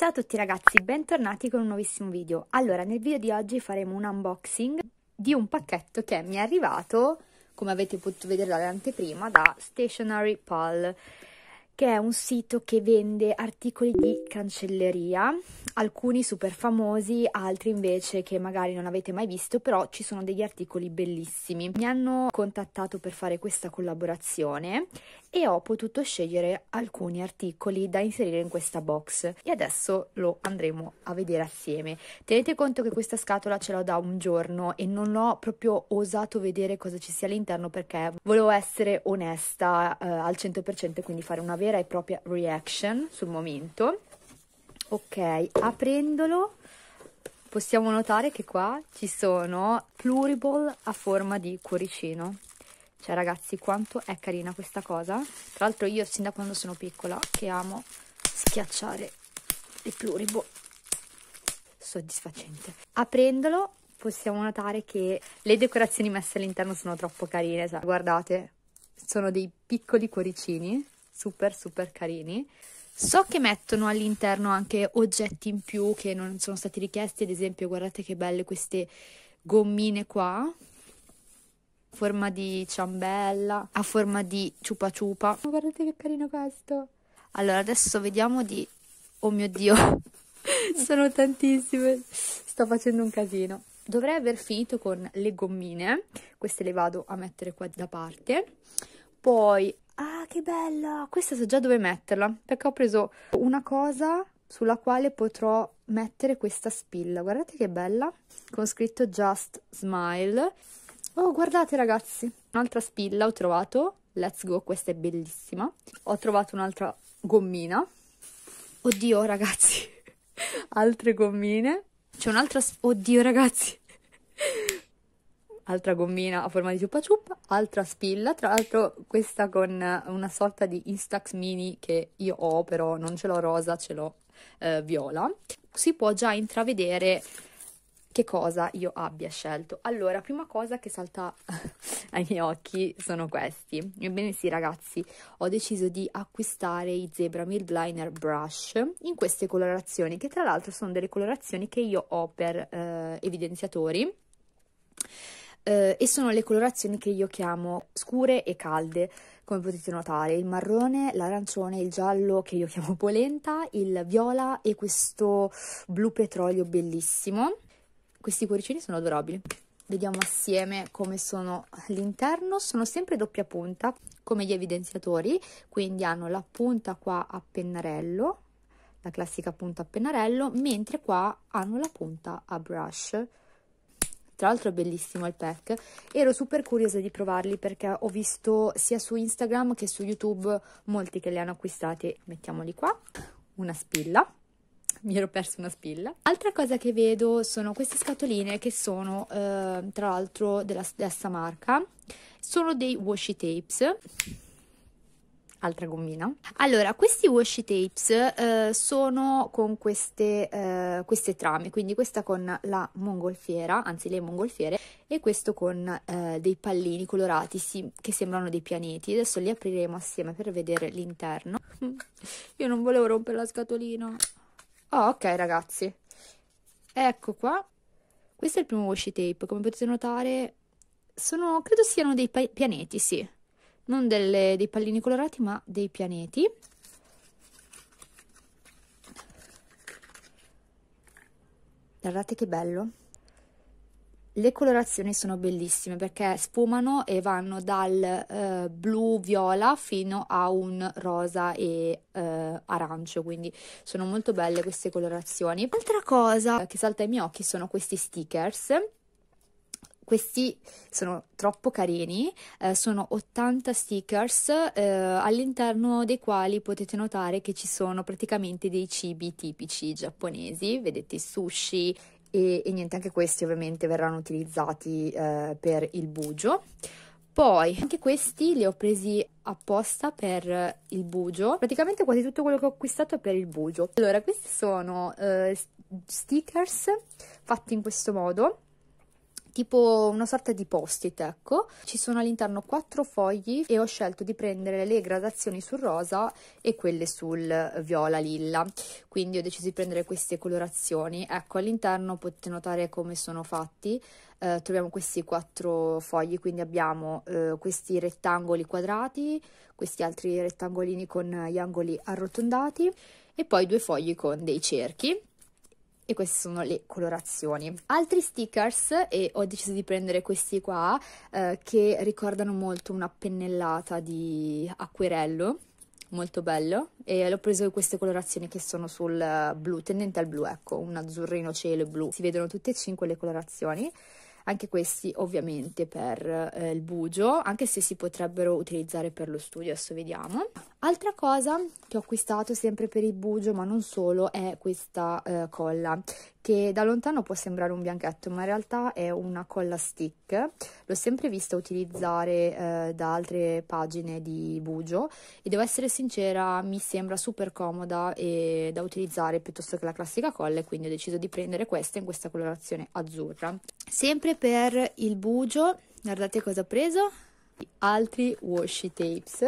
Ciao a tutti ragazzi, bentornati con un nuovissimo video. Allora, nel video di oggi faremo un unboxing di un pacchetto che mi è arrivato, come avete potuto vedere dall'anteprima, da Stationary Pal che è un sito che vende articoli di cancelleria, alcuni super famosi, altri invece che magari non avete mai visto, però ci sono degli articoli bellissimi. Mi hanno contattato per fare questa collaborazione e ho potuto scegliere alcuni articoli da inserire in questa box e adesso lo andremo a vedere assieme. Tenete conto che questa scatola ce l'ho da un giorno e non ho proprio osato vedere cosa ci sia all'interno perché volevo essere onesta eh, al 100% e quindi fare una vera vera e propria reaction sul momento. Ok, aprendolo possiamo notare che qua ci sono pluriball a forma di cuoricino. Cioè ragazzi quanto è carina questa cosa. Tra l'altro io sin da quando sono piccola che amo schiacciare i pluriball. Soddisfacente. Aprendolo possiamo notare che le decorazioni messe all'interno sono troppo carine. Guardate, sono dei piccoli cuoricini super super carini. So che mettono all'interno anche oggetti in più che non sono stati richiesti, ad esempio guardate che belle queste gommine qua, a forma di ciambella, a forma di ciupa ciupa. guardate che carino questo! Allora adesso vediamo di... Oh mio Dio, sono tantissime, sto facendo un casino. Dovrei aver finito con le gommine, queste le vado a mettere qua da parte. Poi Ah, che bella! Questa so già dove metterla, perché ho preso una cosa sulla quale potrò mettere questa spilla. Guardate che bella, con scritto Just Smile. Oh, guardate ragazzi, un'altra spilla ho trovato. Let's go, questa è bellissima. Ho trovato un'altra gommina. Oddio, ragazzi, altre gommine. C'è un'altra... Oddio, ragazzi, altra gommina a forma di ciuppa ciuppa, altra spilla, tra l'altro questa con eh, una sorta di Instax mini che io ho, però non ce l'ho rosa, ce l'ho eh, viola. Si può già intravedere che cosa io abbia scelto. Allora, prima cosa che salta ai miei occhi sono questi. Ebbene sì ragazzi, ho deciso di acquistare i Zebra Mild Liner Brush in queste colorazioni, che tra l'altro sono delle colorazioni che io ho per eh, evidenziatori eh, e sono le colorazioni che io chiamo scure e calde, come potete notare, il marrone, l'arancione, il giallo che io chiamo polenta, il viola e questo blu petrolio bellissimo. Questi cuoricini sono adorabili. Vediamo assieme come sono all'interno, sono sempre doppia punta come gli evidenziatori, quindi hanno la punta qua a pennarello, la classica punta a pennarello, mentre qua hanno la punta a brush tra l'altro è bellissimo il pack, ero super curiosa di provarli perché ho visto sia su Instagram che su YouTube molti che li hanno acquistati, mettiamoli qua, una spilla, mi ero persa una spilla. Altra cosa che vedo sono queste scatoline che sono eh, tra l'altro della stessa marca, sono dei washi tapes, altra gommina. Allora, questi washi tapes eh, sono con queste, eh, queste, trame, quindi questa con la mongolfiera, anzi le mongolfiere, e questo con eh, dei pallini colorati sì, che sembrano dei pianeti. Adesso li apriremo assieme per vedere l'interno. Io non volevo rompere la scatolina. Oh, ok ragazzi. Ecco qua. Questo è il primo washi tape, come potete notare sono, credo siano dei pianeti, sì non delle, dei pallini colorati ma dei pianeti guardate che bello le colorazioni sono bellissime perché sfumano e vanno dal eh, blu viola fino a un rosa e eh, arancio quindi sono molto belle queste colorazioni altra cosa che salta ai miei occhi sono questi stickers questi sono troppo carini, eh, sono 80 stickers eh, all'interno dei quali potete notare che ci sono praticamente dei cibi tipici giapponesi, vedete sushi e, e niente, anche questi ovviamente verranno utilizzati eh, per il bugio. Poi anche questi li ho presi apposta per il bugio. Praticamente quasi tutto quello che ho acquistato è per il bugio. Allora, questi sono eh, stickers fatti in questo modo tipo una sorta di post-it, ecco. Ci sono all'interno quattro fogli e ho scelto di prendere le gradazioni sul rosa e quelle sul viola lilla. Quindi ho deciso di prendere queste colorazioni. Ecco, all'interno potete notare come sono fatti. Eh, troviamo questi quattro fogli, quindi abbiamo eh, questi rettangoli quadrati, questi altri rettangolini con gli angoli arrotondati e poi due fogli con dei cerchi e queste sono le colorazioni. Altri stickers, e ho deciso di prendere questi qua, eh, che ricordano molto una pennellata di acquerello, molto bello, e l'ho preso in queste colorazioni che sono sul eh, blu, tendente al blu, ecco, un azzurrino cielo e blu. Si vedono tutte e cinque le colorazioni anche questi ovviamente per eh, il bugio, anche se si potrebbero utilizzare per lo studio, adesso vediamo. Altra cosa che ho acquistato sempre per il bugio, ma non solo, è questa eh, colla che da lontano può sembrare un bianchetto, ma in realtà è una colla stick. L'ho sempre vista utilizzare eh, da altre pagine di Bugio e devo essere sincera, mi sembra super comoda e da utilizzare piuttosto che la classica colla, quindi ho deciso di prendere questa in questa colorazione azzurra. Sempre per il Bugio, guardate cosa ho preso altri washi tapes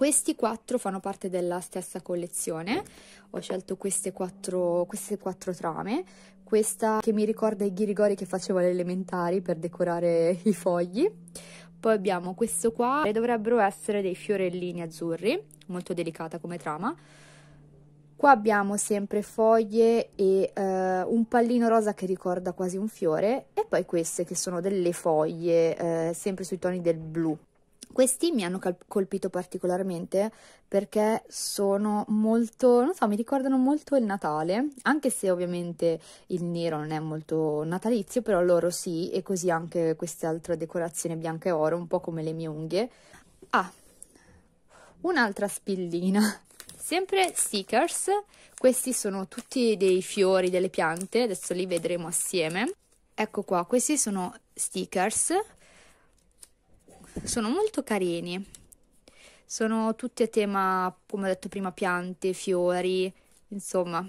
questi quattro fanno parte della stessa collezione, ho scelto queste quattro, queste quattro trame, questa che mi ricorda i ghirigori che facevo alle elementari per decorare i fogli, poi abbiamo questo qua, e dovrebbero essere dei fiorellini azzurri, molto delicata come trama, Qua abbiamo sempre foglie e uh, un pallino rosa che ricorda quasi un fiore e poi queste che sono delle foglie uh, sempre sui toni del blu. Questi mi hanno colpito particolarmente perché sono molto, non so, mi ricordano molto il Natale, anche se ovviamente il nero non è molto natalizio, però loro sì, e così anche quest'altra decorazione bianca e oro, un po' come le mie unghie. Ah, un'altra spillina. Sempre stickers, questi sono tutti dei fiori, delle piante, adesso li vedremo assieme. Ecco qua, questi sono stickers sono molto carini. Sono tutti a tema, come ho detto prima, piante, fiori, insomma,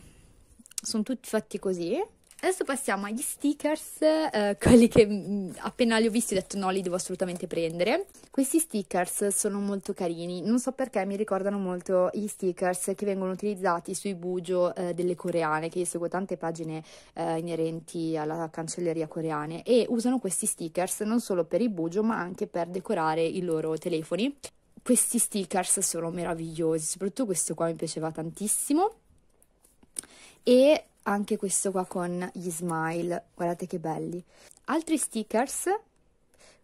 sono tutti fatti così Adesso passiamo agli stickers, eh, quelli che mh, mm, appena li ho visti ho detto no, li devo assolutamente prendere. Questi stickers sono molto carini, non so perché mi ricordano molto gli stickers che vengono utilizzati sui bujo eh, delle coreane, che io seguo tante pagine eh, inerenti alla cancelleria coreane e usano questi stickers non solo per i bujo ma anche per decorare i loro telefoni. Questi stickers sono meravigliosi, soprattutto questo qua mi piaceva tantissimo. E anche questo qua con gli smile, guardate che belli. Altri stickers,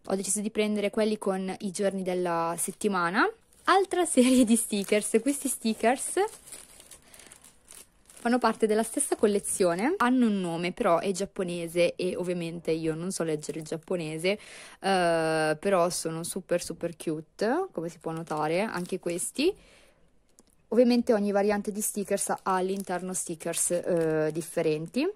ho deciso di prendere quelli con i giorni della settimana. Altra serie di stickers, questi stickers fanno parte della stessa collezione, hanno un nome però è giapponese e ovviamente io non so leggere il giapponese, eh, però sono super super cute, come si può notare, anche questi. Ovviamente ogni variante di stickers ha all'interno stickers eh, differenti.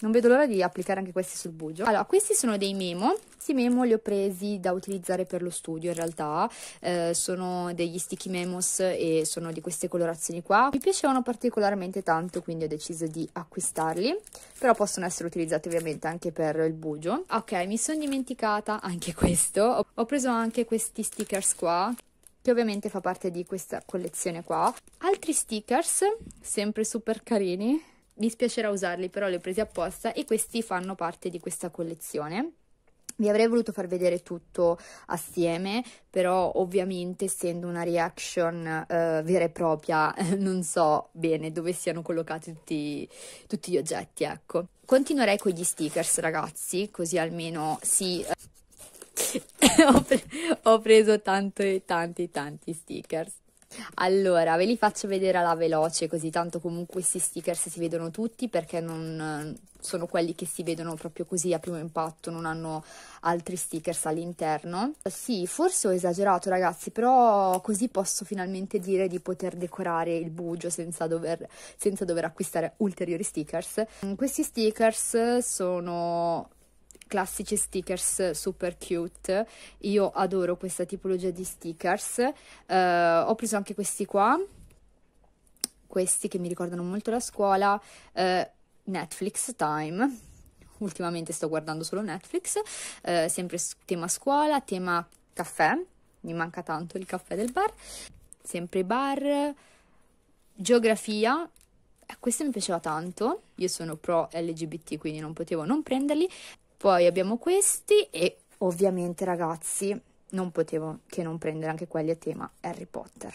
Non vedo l'ora di applicare anche questi sul bugio. Allora, questi sono dei memo. Questi memo li ho presi da utilizzare per lo studio in realtà. Eh, sono degli sticky memos e sono di queste colorazioni qua. Mi piacevano particolarmente tanto, quindi ho deciso di acquistarli. Però possono essere utilizzati ovviamente anche per il bugio. Ok, mi sono dimenticata anche questo. Ho preso anche questi stickers qua che ovviamente fa parte di questa collezione qua. Altri stickers, sempre super carini, mi spiacerà usarli però li ho presi apposta e questi fanno parte di questa collezione. Vi avrei voluto far vedere tutto assieme, però ovviamente essendo una reaction eh, vera e propria non so bene dove siano collocati tutti, tutti gli oggetti, ecco. Continuerei con gli stickers ragazzi, così almeno si ho, pre- ho, preso tanti, tanti, tanti stickers. Allora, ve li faccio vedere alla veloce, così tanto comunque questi stickers si vedono tutti perché non sono quelli che si vedono proprio così a primo impatto, non hanno altri stickers all'interno. Sì, forse ho esagerato ragazzi, però così posso finalmente dire di poter decorare il bugio senza dover, senza dover acquistare ulteriori stickers. Questi stickers sono classici stickers super cute. Io adoro questa tipologia di stickers. Eh, ho preso anche questi qua, questi che mi ricordano molto la scuola, eh, Netflix Time. Ultimamente sto guardando solo Netflix, eh, sempre tema scuola, tema caffè, mi manca tanto il caffè del bar, sempre bar, geografia, eh, questo mi piaceva tanto, io sono pro LGBT quindi non potevo non prenderli, poi abbiamo questi e ovviamente ragazzi non potevo che non prendere anche quelli a tema Harry Potter.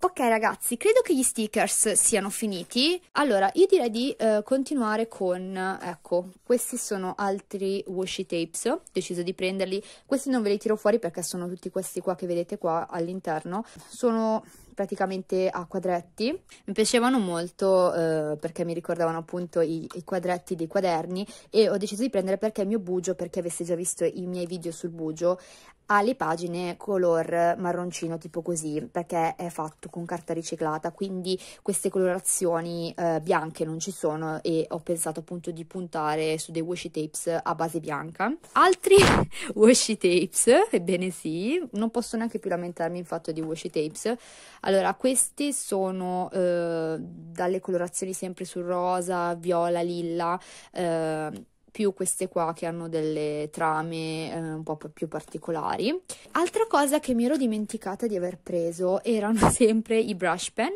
Ok ragazzi, credo che gli stickers siano finiti. Allora, io direi di eh, continuare con, ecco, questi sono altri washi tapes, ho deciso di prenderli. Questi non ve li tiro fuori perché sono tutti questi qua che vedete qua all'interno. Sono praticamente a quadretti. Mi piacevano molto eh, perché mi ricordavano appunto i, i, quadretti dei quaderni e ho deciso di prendere perché il mio bugio, perché avesse già visto i miei video sul bugio, ha le pagine color marroncino tipo così perché è fatto con carta riciclata quindi queste colorazioni eh, bianche non ci sono e ho pensato appunto di puntare su dei washi tapes a base bianca altri washi tapes ebbene sì non posso neanche più lamentarmi in fatto di washi tapes allora questi sono eh, dalle colorazioni sempre sul rosa viola lilla eh, più queste qua che hanno delle trame eh, un po' più particolari. Altra cosa che mi ero dimenticata di aver preso erano sempre i brush pen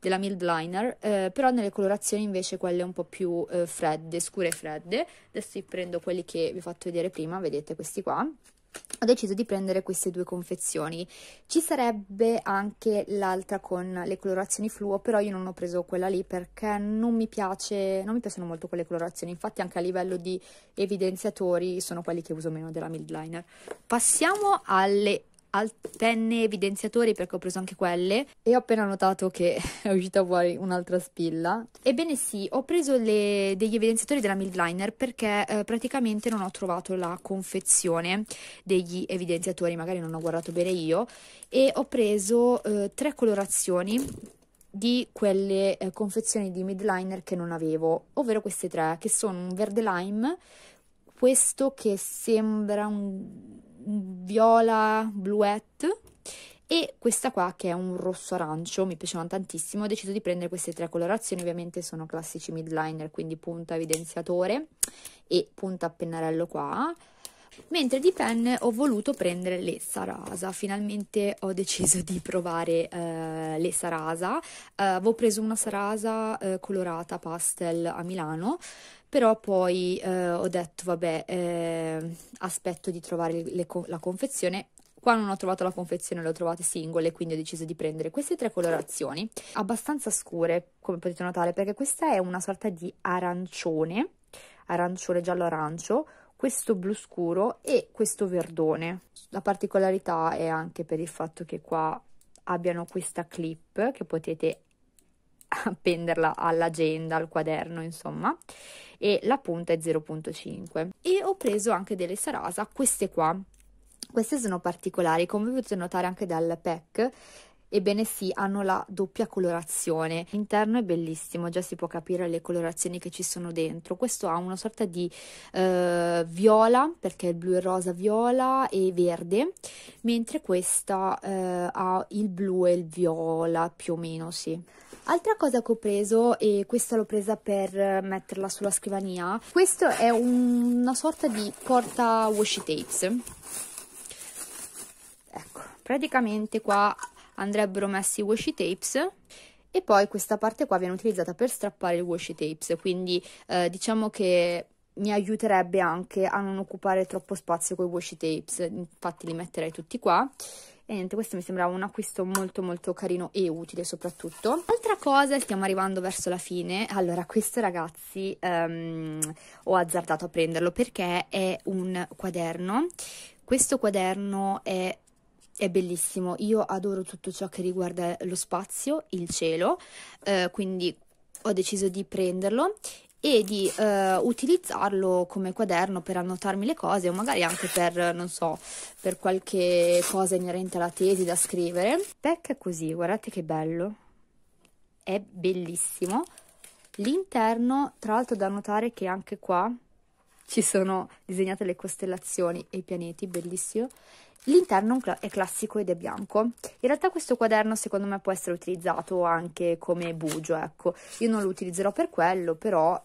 della Mild Liner, eh, però nelle colorazioni invece quelle un po' più eh, fredde, scure e fredde. Adesso prendo quelli che vi ho fatto vedere prima, vedete questi qua ho deciso di prendere queste due confezioni. Ci sarebbe anche l'altra con le colorazioni fluo, però io non ho preso quella lì perché non mi piace, non mi piacciono molto quelle colorazioni. Infatti anche a livello di evidenziatori sono quelli che uso meno della Midliner. Passiamo alle penne evidenziatori perché ho preso anche quelle e ho appena notato che è uscita fuori un'altra spilla. Ebbene sì, ho preso le, degli evidenziatori della Midliner perché eh, praticamente non ho trovato la confezione degli evidenziatori, magari non ho guardato bene io, e ho preso eh, tre colorazioni di quelle eh, confezioni di midliner che non avevo, ovvero queste tre, che sono un verde lime, questo che sembra un viola bluette e questa qua che è un rosso arancio, mi piacevano tantissimo, ho deciso di prendere queste tre colorazioni, ovviamente sono classici midliner, quindi punta evidenziatore e punta a pennarello qua, mentre di penne ho voluto prendere le Sarasa, finalmente ho deciso di provare eh, le Sarasa, eh, avevo preso una Sarasa eh, colorata pastel a Milano, però poi eh, ho detto vabbè eh, aspetto di trovare le, la confezione Qua non ho trovato la confezione, le ho trovate singole, quindi ho deciso di prendere queste tre colorazioni, abbastanza scure, come potete notare, perché questa è una sorta di arancione, arancione giallo-arancio, questo blu scuro e questo verdone. La particolarità è anche per il fatto che qua abbiano questa clip che potete appenderla all'agenda, al quaderno, insomma, e la punta è 0.5. E ho preso anche delle Sarasa, queste qua. Queste sono particolari, come potete notare anche dal pack, Ebbene sì, hanno la doppia colorazione. L'interno è bellissimo, già si può capire le colorazioni che ci sono dentro. Questo ha una sorta di eh, viola, perché il blu e rosa viola e verde, mentre questa eh, ha il blu e il viola più o meno, sì. Altra cosa che ho preso, e questa l'ho presa per eh, metterla sulla scrivania, questo è un, una sorta di porta washi tapes. Ecco, praticamente qua andrebbero messi i washi tapes e poi questa parte qua viene utilizzata per strappare i washi tapes, quindi eh, diciamo che mi aiuterebbe anche a non occupare troppo spazio con i washi tapes, infatti li metterei tutti qua e niente questo mi sembrava un acquisto molto molto carino e utile soprattutto altra cosa stiamo arrivando verso la fine allora questo ragazzi um, ho azzardato a prenderlo perché è un quaderno questo quaderno è è bellissimo, io adoro tutto ciò che riguarda lo spazio, il cielo, eh, quindi ho deciso di prenderlo e di eh, utilizzarlo come quaderno per annotarmi le cose o magari anche per, non so, per qualche cosa inerente alla tesi da scrivere. Pecca così, guardate che bello, è bellissimo. L'interno, tra l'altro da notare che anche qua ci sono disegnate le costellazioni e i pianeti, bellissimo. L'interno è classico ed è bianco. In realtà questo quaderno secondo me può essere utilizzato anche come bugio, ecco. Io non lo utilizzerò per quello, però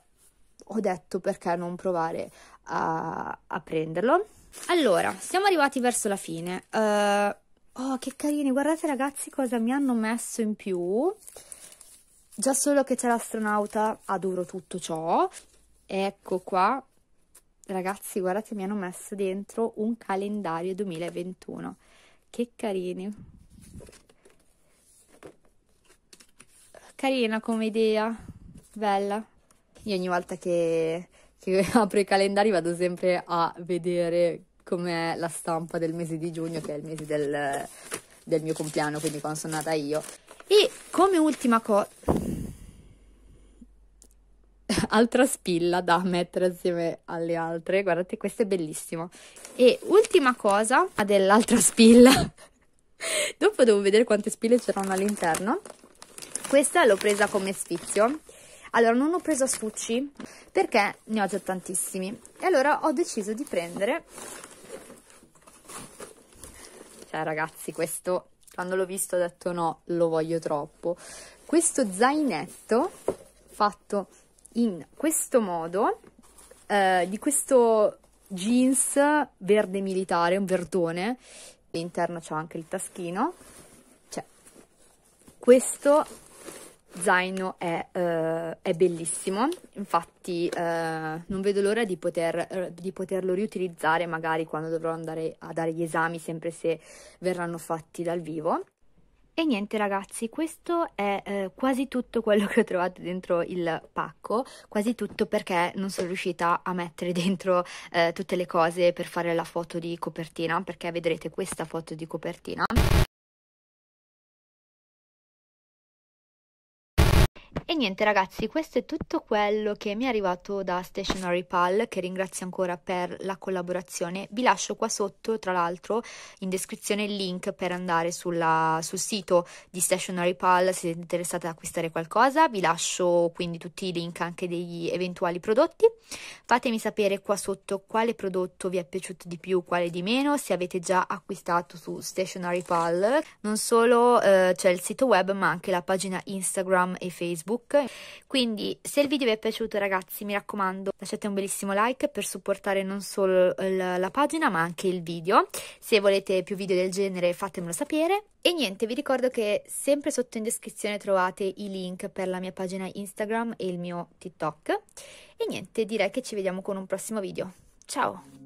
ho detto perché non provare a, a prenderlo. Allora, siamo arrivati verso la fine. Uh, oh, che carini, guardate ragazzi cosa mi hanno messo in più. Già solo che c'è l'astronauta, adoro tutto ciò. Ecco qua, ragazzi, guardate, mi hanno messo dentro un calendario 2021. Che carini. Carina come idea, bella. Io ogni volta che, che apro i calendari vado sempre a vedere com'è la stampa del mese di giugno, che è il mese del, del mio compleanno, quindi quando sono nata io. E come ultima cosa, altra spilla da mettere assieme alle altre, guardate, questo è bellissimo. E ultima cosa, ah, dell'altra spilla, dopo devo vedere quante spille c'erano all'interno. Questa l'ho presa come sfizio allora, non ho preso astucci perché ne ho già tantissimi. E allora ho deciso di prendere... Cioè, ragazzi, questo... Quando l'ho visto ho detto no, lo voglio troppo. Questo zainetto fatto in questo modo, eh, di questo jeans verde militare, un verdone, all'interno c'è anche il taschino. Cioè, questo zaino è, eh, è bellissimo, infatti eh, non vedo l'ora di, poter, eh, di, poterlo riutilizzare magari quando dovrò andare a dare gli esami, sempre se verranno fatti dal vivo. E niente ragazzi, questo è eh, quasi tutto quello che ho trovato dentro il pacco, quasi tutto perché non sono riuscita a mettere dentro eh, tutte le cose per fare la foto di copertina, perché vedrete questa foto di copertina. E niente ragazzi, questo è tutto quello che mi è arrivato da Stationary Pal, che ringrazio ancora per la collaborazione. Vi lascio qua sotto, tra l'altro, in descrizione il link per andare sulla, sul sito di Stationary Pal se siete interessati ad acquistare qualcosa. Vi lascio quindi tutti i link anche degli eventuali prodotti. Fatemi sapere qua sotto quale prodotto vi è piaciuto di più, quale di meno, se avete già acquistato su Stationary Pal. Non solo eh, c'è il sito web, ma anche la pagina Instagram e Facebook Facebook. Quindi se il video vi è piaciuto ragazzi mi raccomando lasciate un bellissimo like per supportare non solo la, la pagina ma anche il video. Se volete più video del genere fatemelo sapere. E niente, vi ricordo che sempre sotto in descrizione trovate i link per la mia pagina Instagram e il mio TikTok. E niente, direi che ci vediamo con un prossimo video. Ciao!